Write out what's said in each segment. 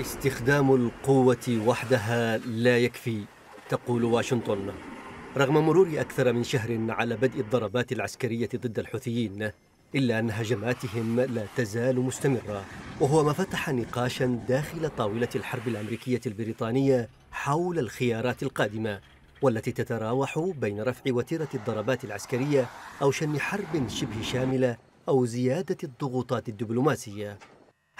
استخدام القوة وحدها لا يكفي تقول واشنطن رغم مرور أكثر من شهر على بدء الضربات العسكرية ضد الحوثيين إلا أن هجماتهم لا تزال مستمرة وهو ما فتح نقاشا داخل طاولة الحرب الأمريكية البريطانية حول الخيارات القادمة والتي تتراوح بين رفع وتيرة الضربات العسكرية أو شن حرب شبه شاملة أو زيادة الضغوطات الدبلوماسية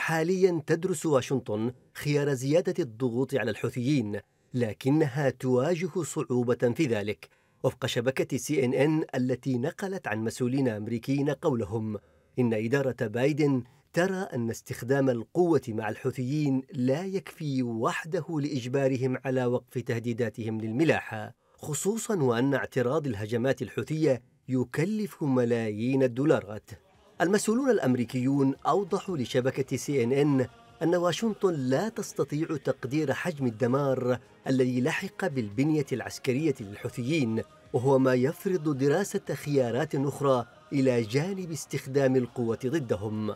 حاليا تدرس واشنطن خيار زيادة الضغوط على الحوثيين لكنها تواجه صعوبة في ذلك وفق شبكة سي إن إن التي نقلت عن مسؤولين أمريكيين قولهم إن إدارة بايدن ترى أن استخدام القوة مع الحوثيين لا يكفي وحده لإجبارهم على وقف تهديداتهم للملاحة خصوصا وأن اعتراض الهجمات الحوثية يكلف ملايين الدولارات المسؤولون الأمريكيون أوضحوا لشبكة سي إن إن أن واشنطن لا تستطيع تقدير حجم الدمار الذي لحق بالبنية العسكرية للحوثيين وهو ما يفرض دراسة خيارات أخرى إلى جانب استخدام القوة ضدهم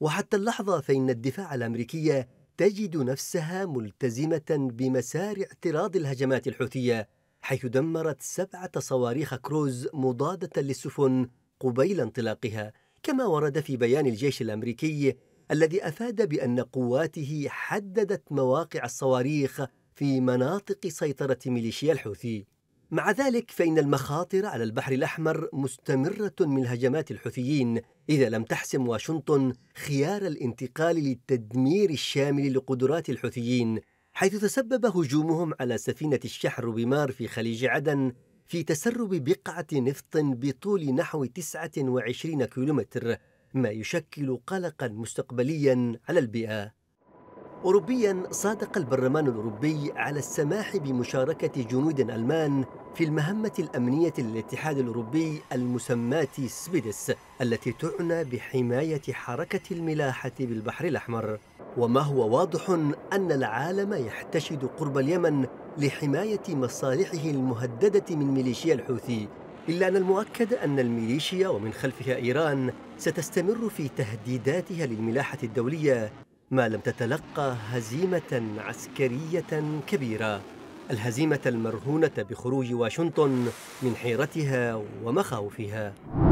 وحتى اللحظة فإن الدفاع الأمريكي تجد نفسها ملتزمة بمسار اعتراض الهجمات الحوثية حيث دمرت سبعة صواريخ كروز مضادة للسفن قبيل انطلاقها كما ورد في بيان الجيش الأمريكي الذي أفاد بأن قواته حددت مواقع الصواريخ في مناطق سيطرة ميليشيا الحوثي مع ذلك فإن المخاطر على البحر الأحمر مستمرة من هجمات الحوثيين إذا لم تحسم واشنطن خيار الانتقال للتدمير الشامل لقدرات الحوثيين حيث تسبب هجومهم على سفينة الشحر بمار في خليج عدن في تسرب بقعة نفط بطول نحو 29 كيلومتر ما يشكل قلقا مستقبليا على البيئة أوروبيا صادق البرلمان الأوروبي على السماح بمشاركة جنود ألمان في المهمة الأمنية للاتحاد الأوروبي المسماة سبيدس التي تعنى بحماية حركة الملاحة بالبحر الأحمر وما هو واضح أن العالم يحتشد قرب اليمن لحماية مصالحه المهددة من ميليشيا الحوثي إلا أن المؤكد أن الميليشيا ومن خلفها إيران ستستمر في تهديداتها للملاحة الدولية ما لم تتلقى هزيمة عسكرية كبيرة الهزيمة المرهونة بخروج واشنطن من حيرتها ومخاوفها